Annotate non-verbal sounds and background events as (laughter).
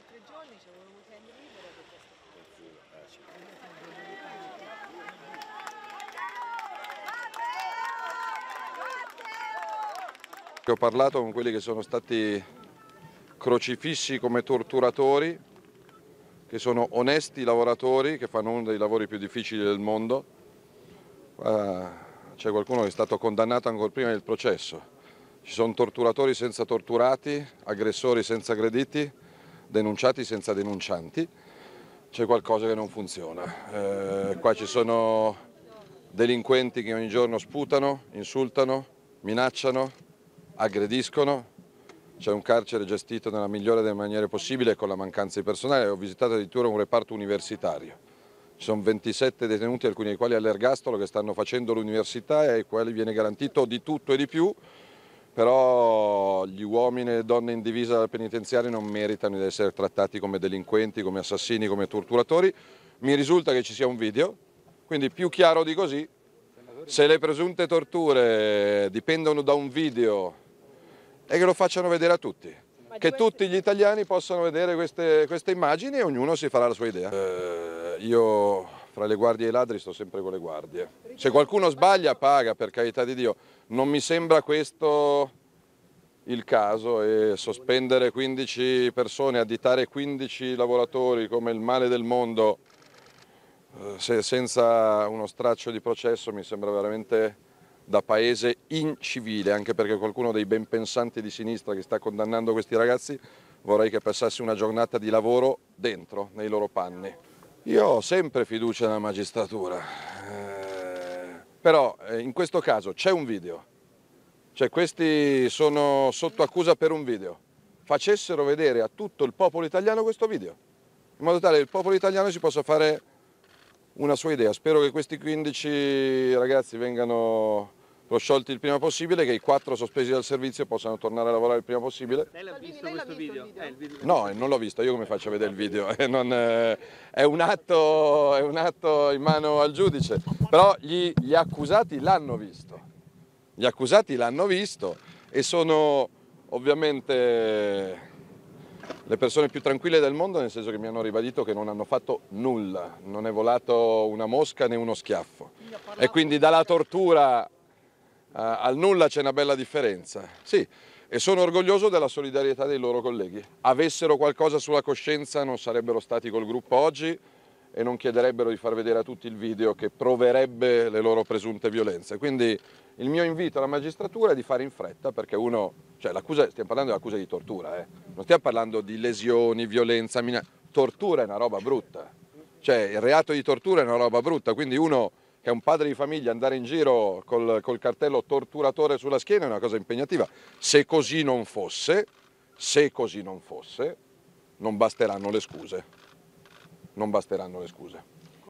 per tre giorni ci avevo un weekend libero perché sto Ho parlato con quelli che sono stati crocifissi come torturatori, che sono onesti lavoratori, che fanno uno dei lavori più difficili del mondo. Ah, c'è qualcuno che è stato condannato ancora prima del processo. Ci sono torturatori senza torturati, aggressori senza aggrediti, denunciati senza denuncianti, c'è qualcosa che non funziona. Eh, qua ci sono delinquenti che ogni giorno sputano, insultano, minacciano, aggrediscono. C'è un carcere gestito nella migliore delle maniere possibile con la mancanza di personale. Ho visitato addirittura un reparto universitario. Ci sono 27 detenuti, alcuni dei quali all'ergastolo, che stanno facendo l'università e ai quali viene garantito di tutto e di più però gli uomini e le donne in divisa penitenziario non meritano di essere trattati come delinquenti, come assassini, come torturatori. Mi risulta che ci sia un video, quindi più chiaro di così, se le presunte torture dipendono da un video è che lo facciano vedere a tutti, che tutti gli italiani possano vedere queste, queste immagini e ognuno si farà la sua idea. Eh, io tra le guardie e i ladri sto sempre con le guardie. Se qualcuno sbaglia paga, per carità di Dio. Non mi sembra questo il caso e sospendere 15 persone, additare 15 lavoratori come il male del mondo eh, se senza uno straccio di processo mi sembra veramente da paese incivile, anche perché qualcuno dei ben pensanti di sinistra che sta condannando questi ragazzi vorrei che passasse una giornata di lavoro dentro, nei loro panni. Io ho sempre fiducia nella magistratura, eh, però eh, in questo caso c'è un video, cioè questi sono sotto accusa per un video, facessero vedere a tutto il popolo italiano questo video, in modo tale che il popolo italiano si possa fare una sua idea. Spero che questi 15 ragazzi vengano lo sciolti il prima possibile, che i quattro sospesi dal servizio possano tornare a lavorare il prima possibile. Lei l'ha visto lei questo visto video? video? Eh, no, non l'ho visto, io come faccio a vedere il video? (laughs) Eh, non, eh, è, un atto, è, un atto, in mano al giudice, però gli, gli accusati l'hanno visto, gli accusati l'hanno visto e sono ovviamente le persone più tranquille del mondo, nel senso che mi hanno ribadito che non hanno fatto nulla, non è volato una mosca né uno schiaffo. E quindi dalla tortura eh, al nulla c'è una bella differenza, sì, e sono orgoglioso della solidarietà dei loro colleghi. Avessero qualcosa sulla coscienza non sarebbero stati col gruppo oggi e non chiederebbero di far vedere a tutti il video che proverebbe le loro presunte violenze. Quindi il mio invito alla magistratura è di fare in fretta perché uno, cioè stiamo parlando di accusa di tortura, eh. non stiamo parlando di lesioni, violenza, mina... tortura è una roba brutta, cioè il reato di tortura è una roba brutta, quindi uno che a un padre di famiglia andare in giro col, col cartello torturatore sulla schiena è una cosa impegnativa. Se così non fosse, se così non fosse, non basteranno le scuse. Non basteranno le scuse.